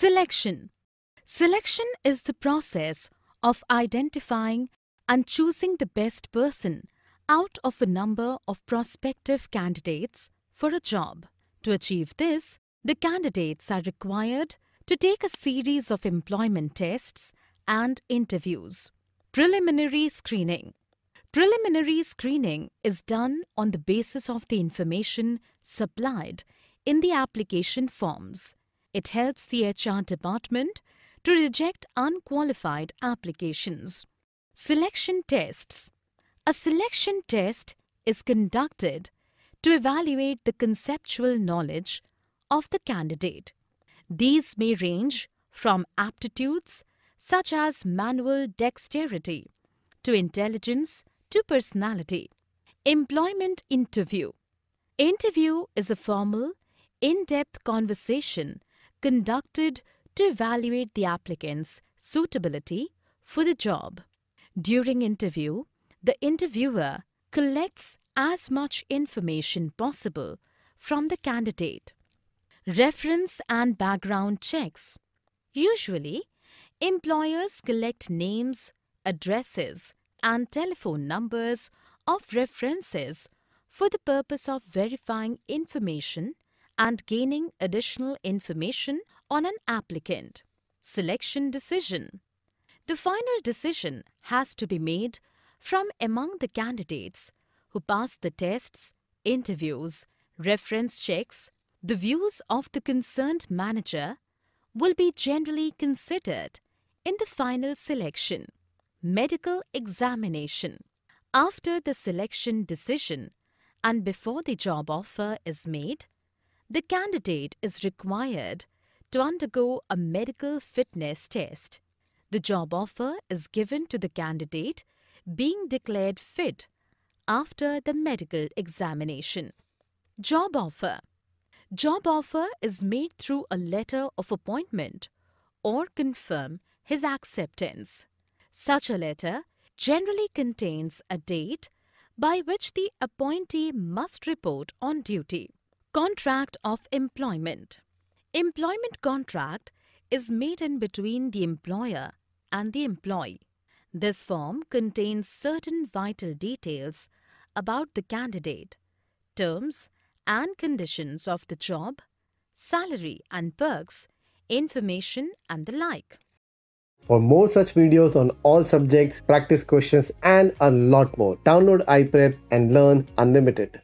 Selection Selection is the process of identifying and choosing the best person out of a number of prospective candidates for a job. To achieve this, the candidates are required to take a series of employment tests and interviews. Preliminary screening. Preliminary screening is done on the basis of the information supplied in the application forms. It helps the HR department to reject unqualified applications. Selection tests. A selection test is conducted to evaluate the conceptual knowledge of the candidate. These may range from aptitudes such as manual dexterity to intelligence to personality. Employment interview. Interview is a formal, in depth conversation conducted to evaluate the applicant's suitability for the job. During interview, the interviewer collects as much information possible from the candidate. Reference and background checks. Usually, employers collect names, addresses, and telephone numbers of references for the purpose of verifying information and gaining additional information on an applicant. Selection decision. The final decision has to be made from among the candidates who pass the tests, interviews, reference checks. The views of the concerned manager will be generally considered in the final selection. Medical examination. After the selection decision and before the job offer is made, the candidate is required to undergo a medical fitness test. The job offer is given to the candidate being declared fit after the medical examination. Job offer Job offer is made through a letter of appointment or confirm his acceptance. Such a letter generally contains a date by which the appointee must report on duty. Contract of Employment Employment contract is made in between the employer and the employee. This form contains certain vital details about the candidate, terms and conditions of the job, salary and perks, information and the like. For more such videos on all subjects, practice questions and a lot more, download iPrep and learn unlimited.